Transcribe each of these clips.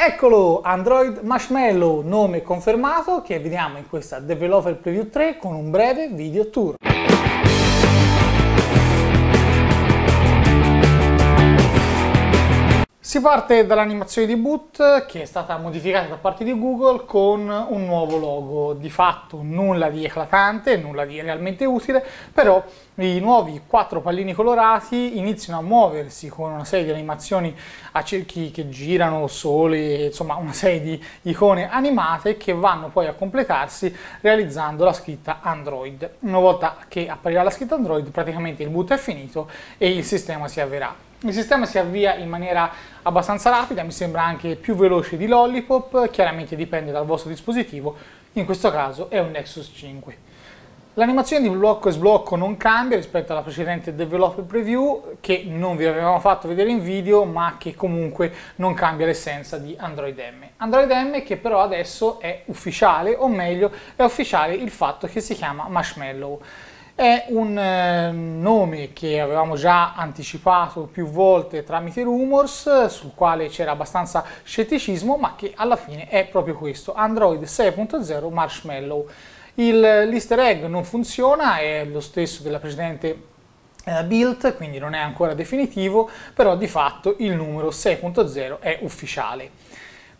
Eccolo, Android Marshmallow, nome confermato che vediamo in questa Developer Preview 3 con un breve video tour. Si parte dall'animazione di boot che è stata modificata da parte di Google con un nuovo logo, di fatto nulla di eclatante, nulla di realmente utile, però i nuovi quattro pallini colorati iniziano a muoversi con una serie di animazioni a cerchi che girano, sole, insomma una serie di icone animate che vanno poi a completarsi realizzando la scritta Android. Una volta che apparirà la scritta Android praticamente il boot è finito e il sistema si avverà. Il sistema si avvia in maniera abbastanza rapida, mi sembra anche più veloce di Lollipop, chiaramente dipende dal vostro dispositivo, in questo caso è un Nexus 5. L'animazione di blocco e sblocco non cambia rispetto alla precedente developer preview che non vi avevamo fatto vedere in video ma che comunque non cambia l'essenza di Android M. Android M che però adesso è ufficiale o meglio è ufficiale il fatto che si chiama Marshmallow. È un eh, nome che avevamo già anticipato più volte tramite rumors, sul quale c'era abbastanza scetticismo, ma che alla fine è proprio questo, Android 6.0 Marshmallow. Il, eh, l'easter egg non funziona, è lo stesso della precedente eh, built, quindi non è ancora definitivo, però di fatto il numero 6.0 è ufficiale.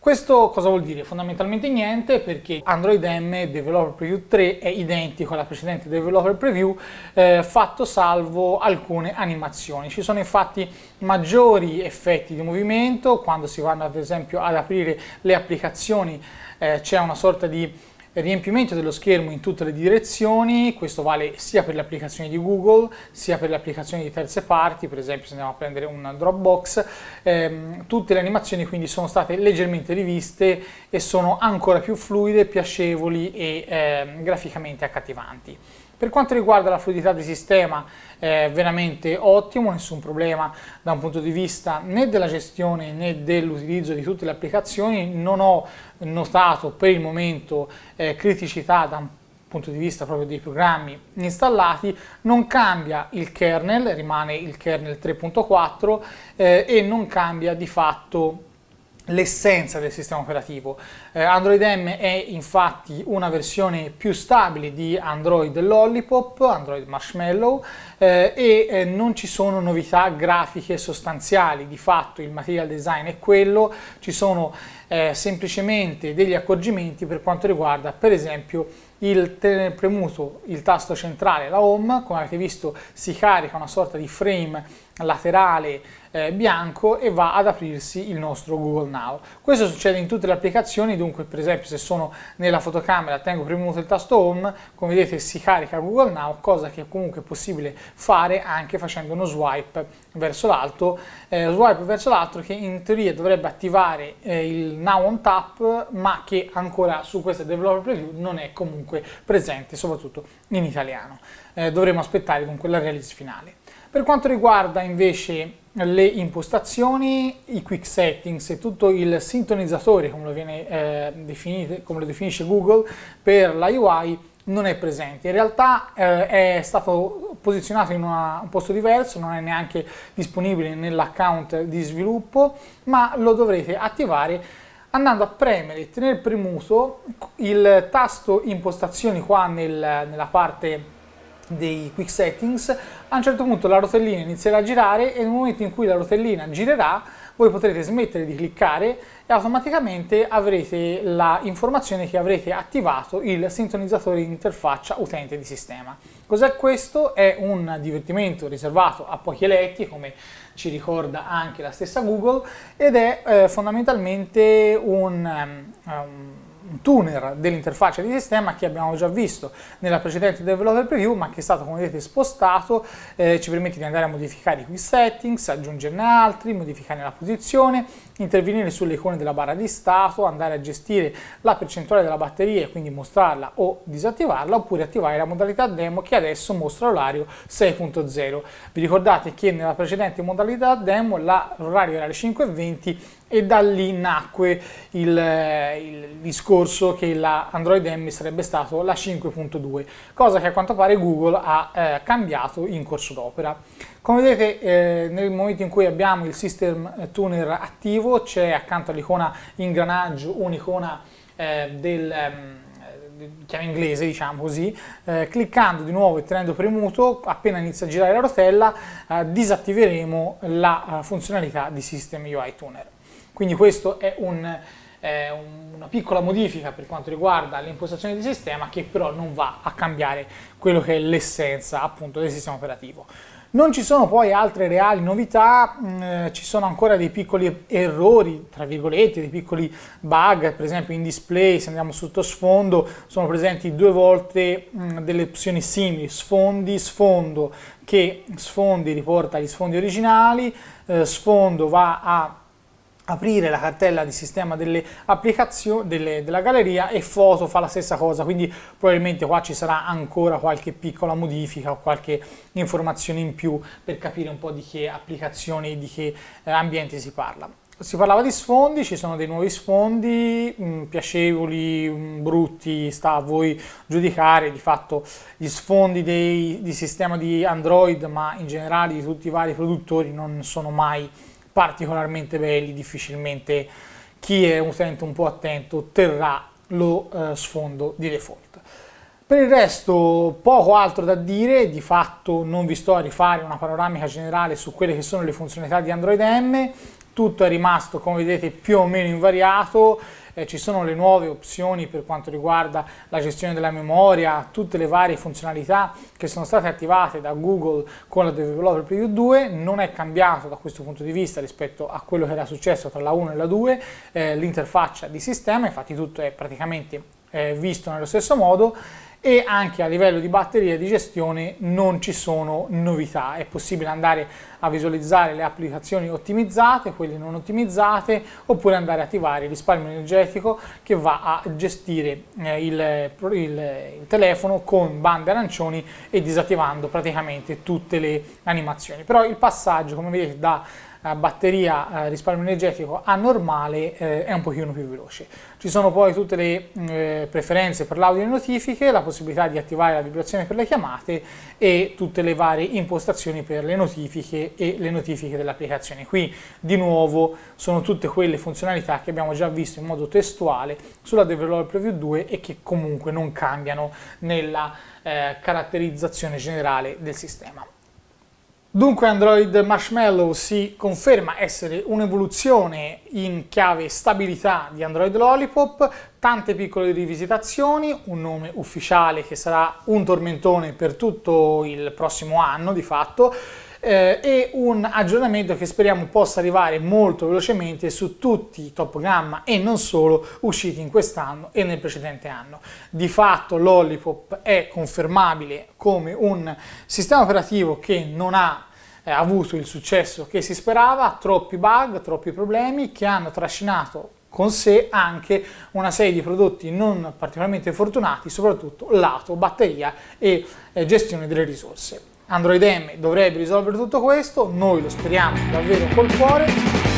Questo cosa vuol dire? Fondamentalmente niente perché Android M Developer Preview 3 è identico alla precedente Developer Preview eh, fatto salvo alcune animazioni. Ci sono infatti maggiori effetti di movimento quando si vanno ad esempio ad aprire le applicazioni eh, c'è una sorta di riempimento dello schermo in tutte le direzioni, questo vale sia per le applicazioni di Google, sia per le applicazioni di terze parti, per esempio se andiamo a prendere un Dropbox, ehm, tutte le animazioni quindi sono state leggermente riviste e sono ancora più fluide, piacevoli e ehm, graficamente accattivanti. Per quanto riguarda la fluidità di sistema, eh, veramente ottimo, nessun problema da un punto di vista né della gestione né dell'utilizzo di tutte le applicazioni, non ho notato per il momento eh, criticità da un punto di vista proprio dei programmi installati, non cambia il kernel, rimane il kernel 3.4 eh, e non cambia di fatto l'essenza del sistema operativo. Eh, Android M è infatti una versione più stabile di Android Lollipop, Android Marshmallow eh, e eh, non ci sono novità grafiche sostanziali, di fatto il material design è quello, ci sono eh, semplicemente degli accorgimenti per quanto riguarda per esempio il tenere premuto il tasto centrale, la home, come avete visto si carica una sorta di frame laterale eh, bianco e va ad aprirsi il nostro Google Now. Questo succede in tutte le applicazioni, dunque per esempio se sono nella fotocamera tengo premuto il tasto home, come vedete si carica Google Now, cosa che comunque è possibile fare anche facendo uno swipe verso l'alto, eh, swipe verso l'alto che in teoria dovrebbe attivare eh, il Now on Tap, ma che ancora su questa developer preview non è comunque presente, soprattutto in italiano. Eh, dovremo aspettare comunque la release finale. Per quanto riguarda invece le impostazioni, i quick settings e tutto il sintonizzatore, come lo, viene, eh, definite, come lo definisce Google, per la UI non è presente. In realtà eh, è stato posizionato in una, un posto diverso, non è neanche disponibile nell'account di sviluppo, ma lo dovrete attivare andando a premere e tenere premuto il tasto impostazioni qua nel, nella parte dei quick settings a un certo punto la rotellina inizierà a girare e nel momento in cui la rotellina girerà voi potrete smettere di cliccare e automaticamente avrete la informazione che avrete attivato il sintonizzatore in interfaccia utente di sistema. Cos'è questo? È un divertimento riservato a pochi eletti, come ci ricorda anche la stessa Google, ed è eh, fondamentalmente un, um, tuner dell'interfaccia di sistema che abbiamo già visto nella precedente developer preview ma che è stato come vedete spostato eh, ci permette di andare a modificare qui settings aggiungerne altri modificare la posizione intervenire sulle icone della barra di stato andare a gestire la percentuale della batteria e quindi mostrarla o disattivarla oppure attivare la modalità demo che adesso mostra l'orario 6.0 vi ricordate che nella precedente modalità demo l'orario era alle 5.20 e da lì nacque il, il discorso che la Android M sarebbe stato la 5.2, cosa che a quanto pare Google ha eh, cambiato in corso d'opera. Come vedete eh, nel momento in cui abbiamo il System eh, Tuner attivo c'è accanto all'icona ingranaggio un'icona eh, del... Ehm, eh, chiave inglese diciamo così, eh, cliccando di nuovo e tenendo premuto, appena inizia a girare la rotella, eh, disattiveremo la uh, funzionalità di System UI Tuner. Quindi questo è un, eh, una piccola modifica per quanto riguarda l'impostazione di sistema che però non va a cambiare quello che è l'essenza appunto del sistema operativo. Non ci sono poi altre reali novità, mm, eh, ci sono ancora dei piccoli errori, tra virgolette, dei piccoli bug, per esempio in display, se andiamo sotto sfondo, sono presenti due volte mh, mm, delle opzioni simili, sfondi, sfondo, che sfondi riporta gli sfondi originali, eh, sfondo va a aprire la cartella di sistema delle applicazioni delle, della galleria e foto fa la stessa cosa quindi probabilmente qua ci sarà ancora qualche piccola modifica o qualche informazione in più per capire un po' di che applicazioni di che eh, ambienti si parla si parlava di sfondi, ci sono dei nuovi sfondi, mh, mm, piacevoli, mh, mm, brutti, sta a voi giudicare, di fatto gli sfondi dei, di sistema di Android, ma in generale di tutti i vari produttori non sono mai particolarmente belli, difficilmente chi è un utente un po' attento otterrà lo eh, sfondo di default. Per il resto poco altro da dire, di fatto non vi sto a rifare una panoramica generale su quelle che sono le funzionalità di Android M, tutto è rimasto come vedete più o meno invariato eh, ci sono le nuove opzioni per quanto riguarda la gestione della memoria, tutte le varie funzionalità che sono state attivate da Google con la Developer Preview 2, non è cambiato da questo punto di vista rispetto a quello che era successo tra la 1 e la 2, eh, l'interfaccia di sistema, infatti tutto è praticamente eh, visto nello stesso modo e anche a livello di batteria e di gestione non ci sono novità, è possibile andare a visualizzare le applicazioni ottimizzate, quelle non ottimizzate oppure andare a attivare il risparmio energetico che va a gestire eh, il, il, il telefono con bande arancioni e disattivando praticamente tutte le animazioni, però il passaggio come vedete da eh, batteria eh, risparmio energetico a normale eh, è un pochino più veloce. Ci sono poi tutte le mm, eh, preferenze per l'audio e le notifiche, la possibilità di attivare la vibrazione per le chiamate e tutte le varie impostazioni per le notifiche e le notifiche dell'applicazione. Qui di nuovo sono tutte quelle funzionalità che abbiamo già visto in modo testuale sulla Developer Preview 2 e che comunque non cambiano nella eh, caratterizzazione generale del sistema. Dunque Android Marshmallow si conferma essere un'evoluzione in chiave stabilità di Android Lollipop, tante piccole rivisitazioni, un nome ufficiale che sarà un tormentone per tutto il prossimo anno di fatto, eh, e un aggiornamento che speriamo possa arrivare molto velocemente su tutti i top gamma e non solo usciti in quest'anno e nel precedente anno. Di fatto Lollipop è confermabile come un sistema operativo che non ha eh, avuto il successo che si sperava, troppi bug, troppi problemi che hanno trascinato con sé anche una serie di prodotti non particolarmente fortunati, soprattutto lato batteria e eh, gestione delle risorse. Android M dovrebbe risolvere tutto questo, noi lo speriamo davvero col cuore.